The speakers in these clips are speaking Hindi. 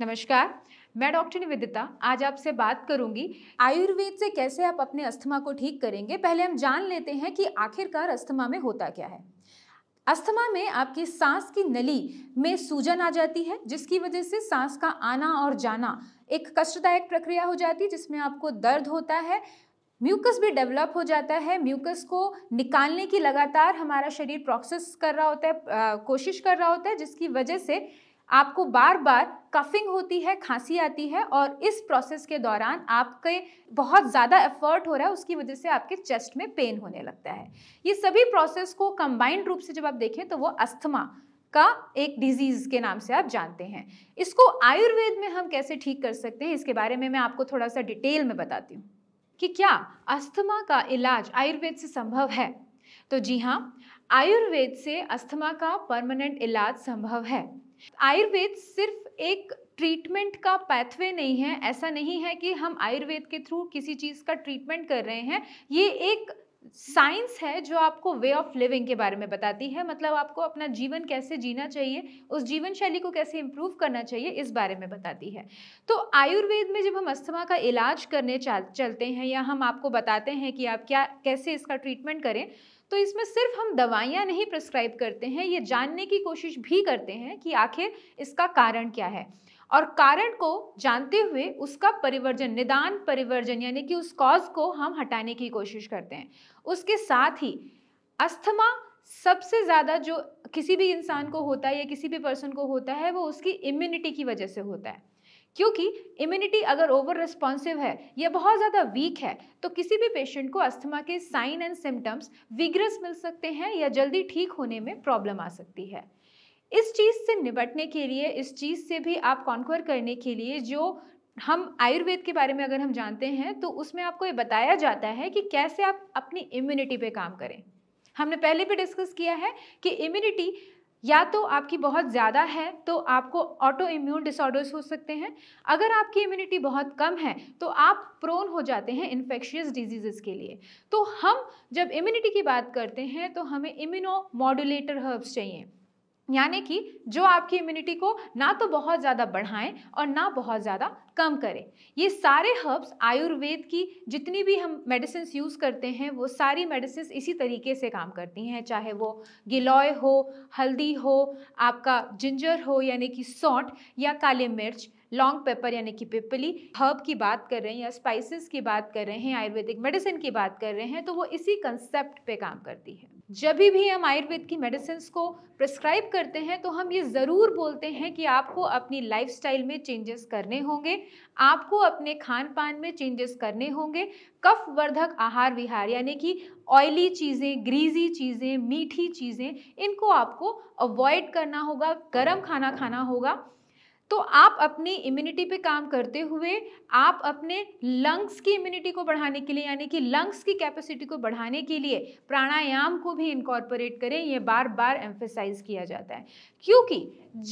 नमस्कार मैं डॉक्टर निवेदिता आज आपसे बात करूंगी आयुर्वेद से कैसे आप अपने अस्थमा को ठीक करेंगे पहले हम जान लेते हैं कि आखिरकार अस्थमा में होता क्या है अस्थमा में आपकी सांस की नली में सूजन आ जाती है जिसकी वजह से सांस का आना और जाना एक कष्टदायक प्रक्रिया हो जाती है जिसमें आपको दर्द होता है म्यूकस भी डेवलप हो जाता है म्यूकस को निकालने की लगातार हमारा शरीर प्रोसेस कर रहा होता है आ, कोशिश कर रहा होता है जिसकी वजह से आपको बार बार कफिंग होती है खांसी आती है और इस प्रोसेस के दौरान आपके बहुत ज़्यादा एफर्ट हो रहा है उसकी वजह से आपके चेस्ट में पेन होने लगता है ये सभी प्रोसेस को कंबाइंड रूप से जब आप देखें तो वो अस्थमा का एक डिजीज़ के नाम से आप जानते हैं इसको आयुर्वेद में हम कैसे ठीक कर सकते हैं इसके बारे में मैं आपको थोड़ा सा डिटेल में बताती हूँ कि क्या अस्थमा का इलाज आयुर्वेद से संभव है तो जी हाँ आयुर्वेद से अस्थमा का परमानेंट इलाज संभव है आयुर्वेद सिर्फ एक ट्रीटमेंट का पैथवे नहीं है ऐसा नहीं है कि हम आयुर्वेद के थ्रू किसी चीज़ का ट्रीटमेंट कर रहे हैं ये एक साइंस है जो आपको वे ऑफ लिविंग के बारे में बताती है मतलब आपको अपना जीवन कैसे जीना चाहिए उस जीवन शैली को कैसे इम्प्रूव करना चाहिए इस बारे में बताती है तो आयुर्वेद में जब हम अस्थमा का इलाज करने चलते हैं या हम आपको बताते हैं कि आप क्या कैसे इसका ट्रीटमेंट करें तो इसमें सिर्फ हम दवाइयाँ नहीं प्रिस्क्राइब करते हैं ये जानने की कोशिश भी करते हैं कि आखिर इसका कारण क्या है और कारण को जानते हुए उसका परिवर्जन निदान परिवर्जन यानी कि उस कॉज को हम हटाने की कोशिश करते हैं उसके साथ ही अस्थमा सबसे ज़्यादा जो किसी भी इंसान को होता है या किसी भी पर्सन को होता है वो उसकी इम्यूनिटी की वजह से होता है क्योंकि इम्यूनिटी अगर ओवर रिस्पॉन्सिव है या बहुत ज़्यादा वीक है तो किसी भी पेशेंट को अस्थमा के साइन एंड सिम्टम्स विग्रस मिल सकते हैं या जल्दी ठीक होने में प्रॉब्लम आ सकती है इस चीज़ से निपटने के लिए इस चीज़ से भी आप कॉन्क्वर करने के लिए जो हम आयुर्वेद के बारे में अगर हम जानते हैं तो उसमें आपको ये बताया जाता है कि कैसे आप अपनी इम्यूनिटी पे काम करें हमने पहले भी डिस्कस किया है कि इम्यूनिटी या तो आपकी बहुत ज़्यादा है तो आपको ऑटो इम्यून डिसऑर्डर्स हो सकते हैं अगर आपकी इम्यूनिटी बहुत कम है तो आप प्रोन हो जाते हैं इन्फेक्शियस डिजीजेस के लिए तो हम जब इम्यूनिटी की बात करते हैं तो हमें इम्यूनो मॉड्यूलेटर हर्ब्स चाहिए यानी कि जो आपकी इम्यूनिटी को ना तो बहुत ज़्यादा बढ़ाएं और ना बहुत ज़्यादा कम करें ये सारे हर्ब्स आयुर्वेद की जितनी भी हम मेडिसिन यूज़ करते हैं वो सारी मेडिसिन इसी तरीके से काम करती हैं चाहे वो गिलोय हो हल्दी हो आपका जिंजर हो यानी कि सौंठ या काली मिर्च लॉन्ग पेपर यानी कि पिपली हर्ब की बात कर रहे हैं या स्पाइसेस की बात कर रहे हैं आयुर्वेदिक मेडिसिन की बात कर रहे हैं तो वो इसी कंसेप्ट पे काम करती है जब भी हम आयुर्वेद की मेडिसिन को प्रिस्क्राइब करते हैं तो हम ये ज़रूर बोलते हैं कि आपको अपनी लाइफस्टाइल में चेंजेस करने होंगे आपको अपने खान पान में चेंजेस करने होंगे कफ वर्धक आहार विहार यानी कि ऑयली चीज़ें ग्रीजी चीज़ें मीठी चीज़ें इनको आपको अवॉइड करना होगा गर्म खाना खाना होगा तो आप अपनी इम्यूनिटी पे काम करते हुए आप अपने लंग्स की इम्यूनिटी को बढ़ाने के लिए यानी कि लंग्स की कैपेसिटी को बढ़ाने के लिए प्राणायाम को भी इनकॉर्पोरेट करें ये बार बार एम्फेसाइज किया जाता है क्योंकि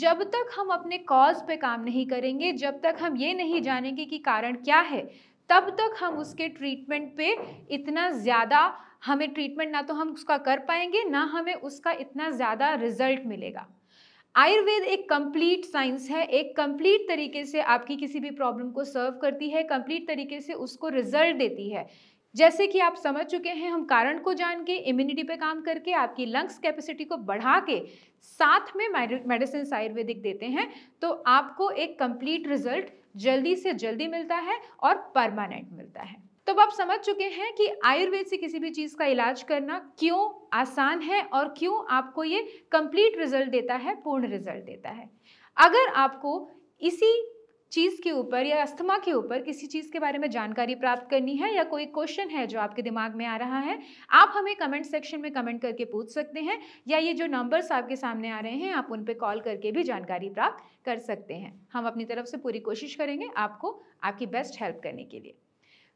जब तक हम अपने कॉज पे काम नहीं करेंगे जब तक हम ये नहीं जानेंगे कि कारण क्या है तब तक हम उसके ट्रीटमेंट पे इतना ज़्यादा हमें ट्रीटमेंट ना तो हम उसका कर पाएंगे ना हमें उसका इतना ज़्यादा रिजल्ट मिलेगा आयुर्वेद एक कंप्लीट साइंस है एक कंप्लीट तरीके से आपकी किसी भी प्रॉब्लम को सर्व करती है कंप्लीट तरीके से उसको रिजल्ट देती है जैसे कि आप समझ चुके हैं हम कारण को जान के इम्यूनिटी पे काम करके आपकी लंग्स कैपेसिटी को बढ़ा के साथ में मेडिसिन आयुर्वेदिक देते हैं तो आपको एक कंप्लीट रिजल्ट जल्दी से जल्दी मिलता है और परमानेंट मिलता है तो अब आप समझ चुके हैं कि आयुर्वेद से किसी भी चीज़ का इलाज करना क्यों आसान है और क्यों आपको ये कंप्लीट रिजल्ट देता है पूर्ण रिजल्ट देता है अगर आपको इसी चीज़ के ऊपर या अस्थमा के ऊपर किसी चीज़ के बारे में जानकारी प्राप्त करनी है या कोई क्वेश्चन है जो आपके दिमाग में आ रहा है आप हमें कमेंट सेक्शन में कमेंट करके पूछ सकते हैं या ये जो नंबर्स आपके सामने आ रहे हैं आप उन पर कॉल करके भी जानकारी प्राप्त कर सकते हैं हम अपनी तरफ से पूरी कोशिश करेंगे आपको आपकी बेस्ट हेल्प करने के लिए